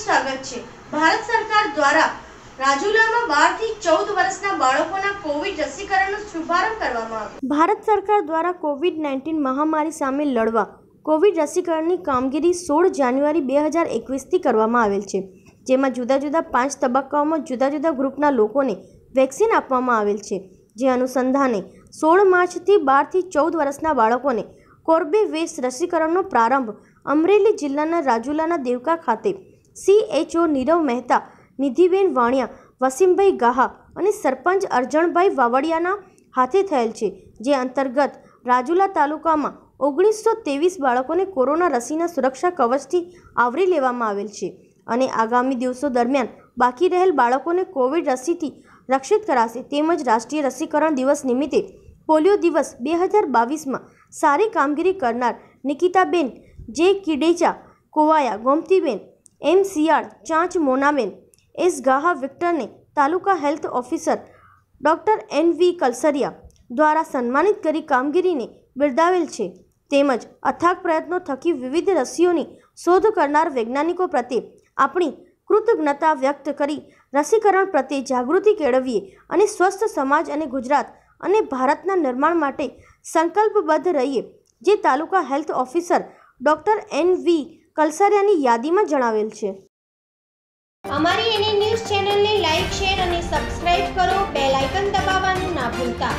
સ્વાગત છે ભારત સરકાર દ્વારા રાજુલામાં બાર થી ચૌદ વર્ષના બાળકોના કોવિડ રસીકરણનો શુભારંભ કરવામાં આવ્યો ભારત સરકાર દ્વારા કોવિડ નાઇન્ટીન મહામારી સામે લડવા કોવિડ રસીકરણની કામગીરી સોળ જાન્યુઆરી બે હજાર એકવીસથી કરવામાં આવેલ છે જેમાં જુદા જુદા પાંચ તબક્કાઓમાં જુદા જુદા ગ્રુપના લોકોને વેક્સિન આપવામાં આવેલ છે જે અનુસંધાને સોળ માર્ચથી બારથી ચૌદ વર્ષના બાળકોને કોર્બેવેક્સ રસીકરણનો પ્રારંભ અમરેલી જિલ્લાના રાજુલાના દેવકા ખાતે સીએચઓ નીરવ મહેતા નિધિબેન વાણિયા વસીમભાઈ ગાહા અને સરપંચ અરજણભાઈ વાવડિયાના હાથે થયેલ છે જે અંતર્ગત રાજુલા તાલુકામાં ઓગણીસો ત્રેવીસ બાળકોને કોરોના રસીના સુરક્ષા કવચથી આવરી લેવામાં આવેલ છે અને આગામી દિવસો દરમિયાન બાકી રહેલ બાળકોને કોવિડ રસીથી રક્ષિત કરાશે તેમજ રાષ્ટ્રીય રસીકરણ દિવસ નિમિત્તે પોલિયો દિવસ બે હજાર બાવીસમાં સારી કામગીરી કરનાર નિકિતાબેન જે કિડેચા કોવાયા ગોમતીબેન એમ સિયાળ ચાંચ મોનાબેન એસ ગાહા વિક્ટરને taluka health officer doctor N V Kalsariya દ્વારા સન્માનિત કરી કામગીરીને બિરદાવેલ છે તેમજ અથાગ પ્રયત્નો થકી વિવિધ રસીઓની શોધ કરનાર વૈજ્ઞાનિકો પ્રત્યે આપણી કૃતજ્ઞતા વ્યક્ત કરી રસીકરણ પ્રત્યે જાગૃતિ કેળવીએ અને સ્વસ્થ સમાજ અને ગુજરાત અને ભારતના નિર્માણ માટે સંકલ્પબદ્ધ રહીએ જે taluka health officer doctor N V કલસરિયાની યાદીમાં જણાવેલ છે અમારી એને ન્યૂઝ ચેનલને લાઇક શેર અને સબસ્ક્રાઇબ કરો બેલ આઇકન દબાવવાનું ના ભૂલતા